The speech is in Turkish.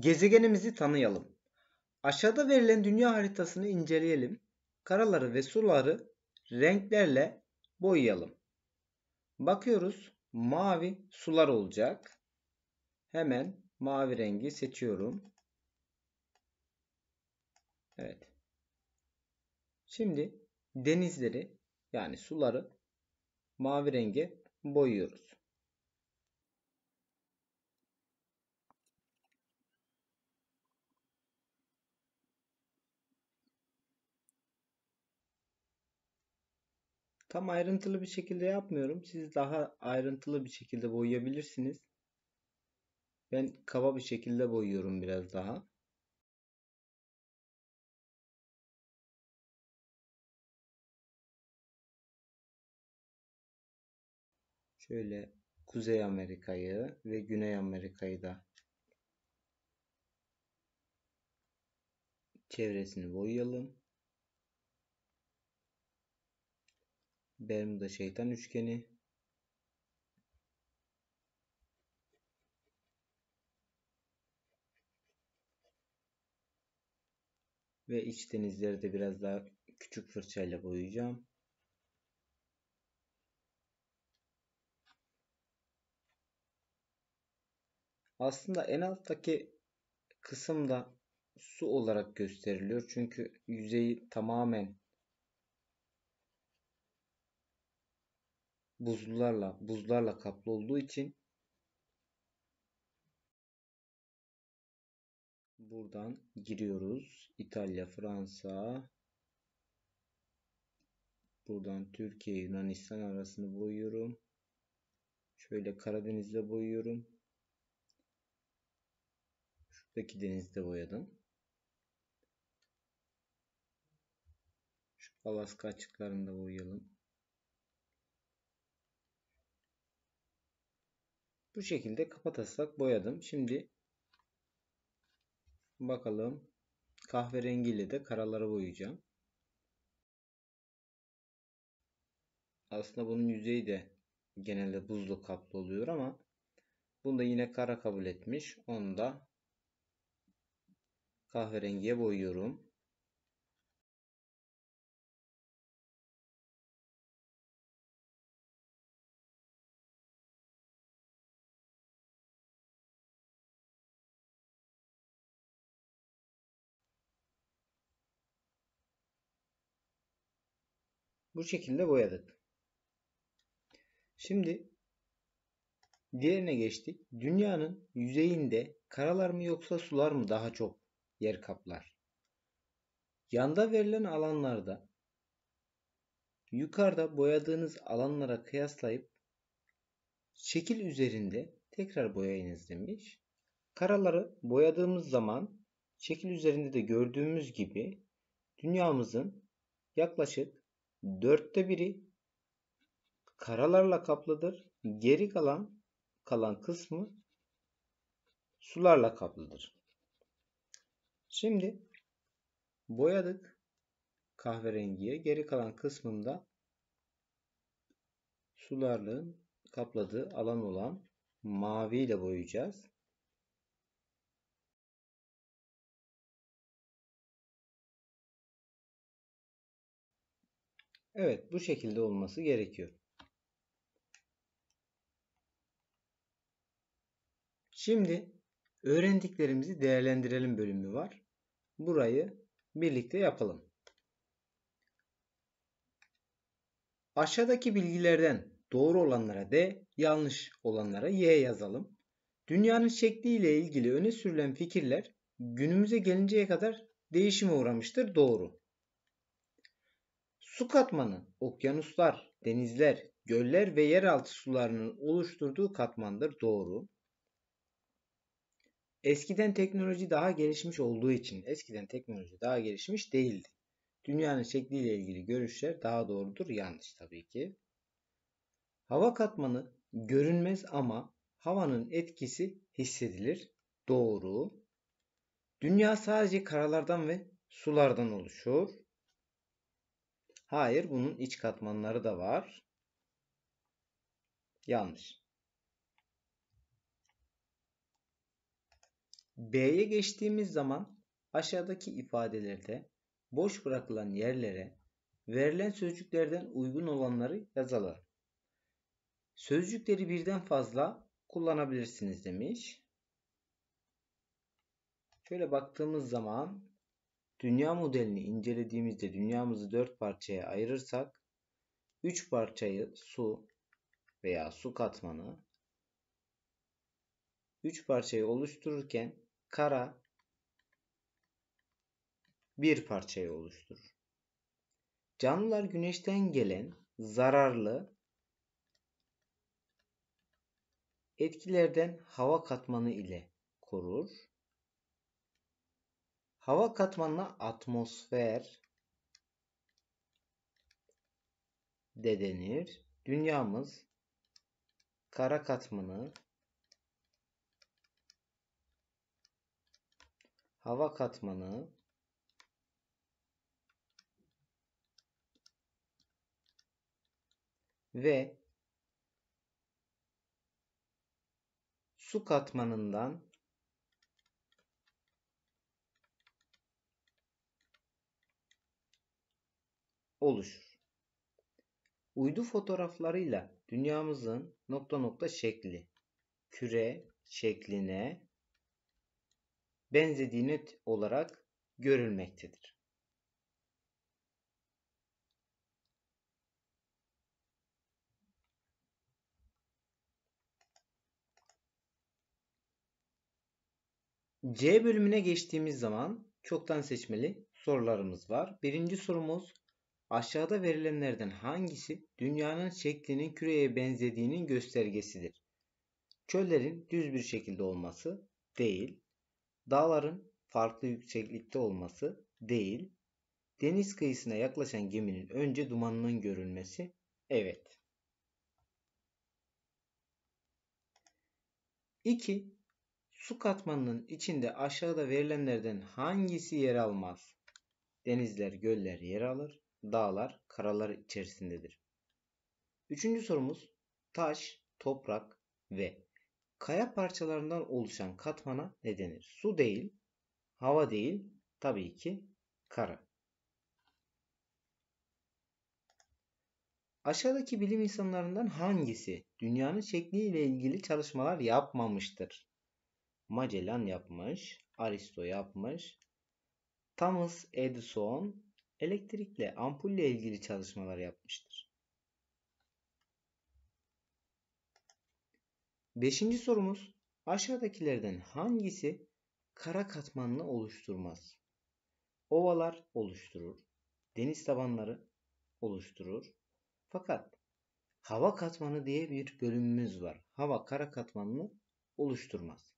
Gezegenimizi tanıyalım. Aşağıda verilen dünya haritasını inceleyelim. Karaları ve suları renklerle boyayalım. Bakıyoruz mavi sular olacak. Hemen mavi rengi seçiyorum. Evet. Şimdi denizleri yani suları mavi renge boyuyoruz. Tam ayrıntılı bir şekilde yapmıyorum. Siz daha ayrıntılı bir şekilde boyayabilirsiniz. Ben kaba bir şekilde boyuyorum biraz daha. Şöyle Kuzey Amerika'yı ve Güney Amerika'yı da çevresini boyayalım. Bermuda şeytan üçgeni. Ve iç denizleri de biraz daha küçük fırçayla boyayacağım. Aslında en alttaki kısımda su olarak gösteriliyor. Çünkü yüzeyi tamamen Buzlarla, buzlarla kaplı olduğu için buradan giriyoruz. İtalya, Fransa buradan Türkiye, Yunanistan arasını boyuyorum. Şöyle Karadeniz'de boyuyorum. Şuradaki denizde boyadım. Şu Alaska açıklarında boyayalım. Bu şekilde kapatasak boyadım. Şimdi bakalım kahverengiyle de karaları boyayacağım. Aslında bunun yüzeyi de genelde buzlu kaplı oluyor ama bunu da yine kara kabul etmiş. Onu da kahverengiye boyuyorum. Bu şekilde boyadık. Şimdi diğerine geçtik. Dünyanın yüzeyinde karalar mı yoksa sular mı daha çok yer kaplar? Yanda verilen alanlarda yukarıda boyadığınız alanlara kıyaslayıp şekil üzerinde tekrar boyayınız demiş. Karaları boyadığımız zaman şekil üzerinde de gördüğümüz gibi dünyamızın yaklaşık dörtte biri karalarla kaplıdır. Geri kalan kalan kısmı sularla kaplıdır. Şimdi boyadık kahverengiye. Geri kalan kısmında sularla kapladığı alan olan mavi ile boyayacağız. Evet bu şekilde olması gerekiyor. Şimdi öğrendiklerimizi değerlendirelim bölümü var. Burayı birlikte yapalım. Aşağıdaki bilgilerden doğru olanlara D, yanlış olanlara Y yazalım. Dünyanın şekliyle ilgili öne sürülen fikirler günümüze gelinceye kadar değişime uğramıştır. Doğru. Su katmanı okyanuslar, denizler, göller ve yeraltı sularının oluşturduğu katmandır. Doğru. Eskiden teknoloji daha gelişmiş olduğu için eskiden teknoloji daha gelişmiş değildi. Dünyanın şekliyle ilgili görüşler daha doğrudur. Yanlış tabii ki. Hava katmanı görünmez ama havanın etkisi hissedilir. Doğru. Dünya sadece karalardan ve sulardan oluşur. Hayır bunun iç katmanları da var. Yanlış. B'ye geçtiğimiz zaman aşağıdaki ifadelerde boş bırakılan yerlere verilen sözcüklerden uygun olanları yazalım. Sözcükleri birden fazla kullanabilirsiniz demiş. Şöyle baktığımız zaman Dünya modelini incelediğimizde dünyamızı dört parçaya ayırırsak üç parçayı su veya su katmanı üç parçayı oluştururken kara bir parçayı oluşturur. Canlılar güneşten gelen zararlı etkilerden hava katmanı ile korur. Hava katmanına atmosfer de denir. Dünyamız kara katmanı hava katmanı ve su katmanından oluşur. Uydu fotoğraflarıyla dünyamızın nokta nokta şekli, küre şekline benzediğini olarak görülmektedir. C bölümüne geçtiğimiz zaman çoktan seçmeli sorularımız var. Birinci sorumuz Aşağıda verilenlerden hangisi dünyanın şeklinin küreye benzediğinin göstergesidir? Çöllerin düz bir şekilde olması değil. Dağların farklı yükseklikte olması değil. Deniz kıyısına yaklaşan geminin önce dumanının görülmesi evet. 2. Su katmanının içinde aşağıda verilenlerden hangisi yer almaz? Denizler, göller yer alır dağlar karalar içerisindedir. Üçüncü sorumuz taş, toprak ve kaya parçalarından oluşan katmana ne denir? Su değil, hava değil, tabii ki kara. Aşağıdaki bilim insanlarından hangisi dünyanın şekliyle ilgili çalışmalar yapmamıştır? Magellan yapmış, Aristo yapmış, Thomas Edison elektrikle ampulle ilgili çalışmalar yapmıştır. Beşinci sorumuz aşağıdakilerden hangisi kara katmanını oluşturmaz? Ovalar oluşturur, deniz tabanları oluşturur. Fakat hava katmanı diye bir bölümümüz var. Hava kara katmanını oluşturmaz.